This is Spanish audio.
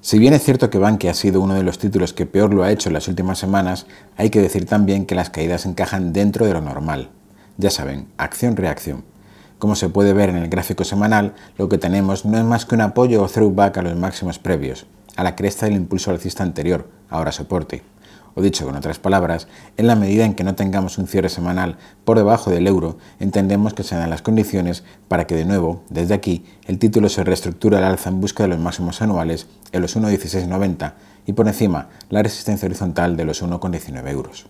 Si bien es cierto que Bankia ha sido uno de los títulos que peor lo ha hecho en las últimas semanas, hay que decir también que las caídas encajan dentro de lo normal. Ya saben, acción-reacción. Como se puede ver en el gráfico semanal, lo que tenemos no es más que un apoyo o throwback a los máximos previos, a la cresta del impulso alcista anterior, ahora soporte. O dicho con otras palabras, en la medida en que no tengamos un cierre semanal por debajo del euro, entendemos que se dan las condiciones para que de nuevo, desde aquí, el título se reestructure al alza en busca de los máximos anuales en los 1.1690 y por encima la resistencia horizontal de los 1,19 euros.